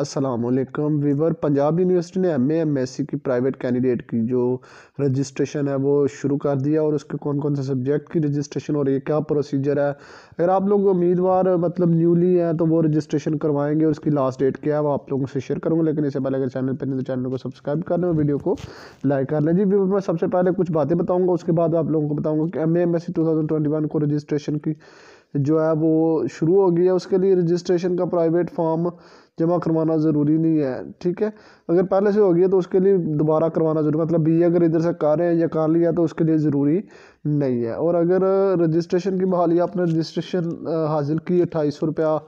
असलकम viewer Punjab university ने M M S C की प्राइवेट कैंडिडेट की जो रजिस्ट्रेशन है वो शुरू कर दिया और उसके कौन कौन से सब्जेक्ट की रजिस्ट्रेशन और ये क्या प्रोसीजर है अगर आप लोग उम्मीदवार मतलब न्यूली हैं तो वो रजिस्ट्रेशन करवाएंगे और उसकी लास्ट डेट क्या है वो आप लोगों से शेयर करूँगा लेकिन इससे पहले अगर चैनल पर नहीं तो चैनल को सब्सक्राइब कर लें और वीडियो को लाइक कर लें जी वीवर मैं सबसे पहले कुछ बातें बताऊँगा उसके बाद आप लोगों को बताऊँगा कि M M S C two thousand twenty one को रजिस्ट्रेशन की जो है वो शुरू हो गई है उसके लिए रजिस्ट्रेशन का प्राइवेट फॉर्म जमा करवाना ज़रूरी नहीं है ठीक है अगर पहले से हो गया तो उसके लिए दोबारा करवाना ज़रूरी मतलब बी अगर इधर से कर रहे हैं या कर लिया तो उसके लिए ज़रूरी नहीं है और अगर रजिस्ट्रेशन की बहाली आपने रजिस्ट्रेशन हासिल की अट्ठाईस सौ रुपया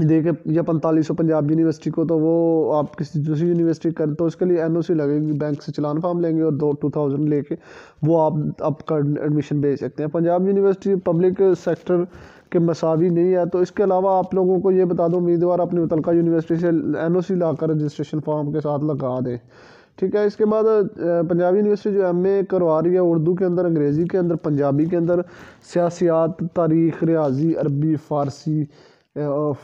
दे के या पैंतालीस सौ पंजाब यूनिवर्सिटी को तो वो आप किसी दूसरी यूनिवर्सिटी करें तो उसके लिए एनओसी लगेगी बैंक से चलान फॉर्म लेंगे और दो टू थाउजेंड लेके वो आप आपका एडमिशन भेज सकते हैं पंजाब यूनिवर्सिटी पब्लिक सेक्टर के मसावी नहीं है तो इसके अलावा आप लोगों को ये बता दो उम्मीदवार अपनी मुतल यूनिवर्सिटी से एन ओ सी ला कर रजिस्ट्रेशन फॉर्म के साथ लगा दें ठीक है इसके बाद पंजाबी यूनिवर्सिटी जो एम ए करवा रही है उर्दू के अंदर अंग्रेज़ी के अंदर पंजाबी के अंदर सियासियात तारीख रियाजी अरबी फ़ारसी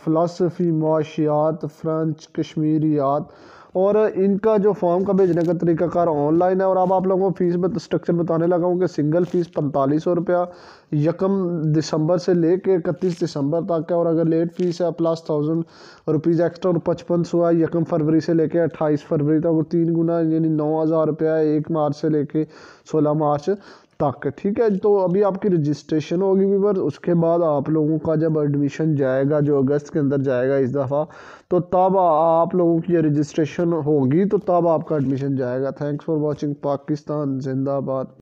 फ़लासफी मुआशियात फ्रेंच कश्मीरियात और इनका जो फॉर्म का भेजने का तरीकाकार ऑनलाइन है और अब आप लोगों को फ़ीस स्ट्रक्चर बताने लगा हूँ कि सिंगल फ़ीस पैंतालीस सौ रुपया यकम दिसंबर से ले कर इकतीस दिसंबर तक है और अगर लेट फीस है प्लस थाउजेंड रुपीज़ एक्स्ट्रा और पचपन सौ है यकम फरवरी से लेके अट्ठाईस फरवरी तक और तीन गुना यानी नौ हज़ार रुपया एक मार्च से लेके सोलह मार्च तक ठीक है तो अभी आपकी रजिस्ट्रेशन होगी वीवर उसके बाद आप लोगों का जब एडमिशन जाएगा जो अगस्त के अंदर जाएगा इस दफ़ा तो तब आप लोगों की रजिस्ट्रेशन होगी तो तब आपका एडमिशन जाएगा थैंक्स फॉर वॉचिंग पाकिस्तान जिंदाबाद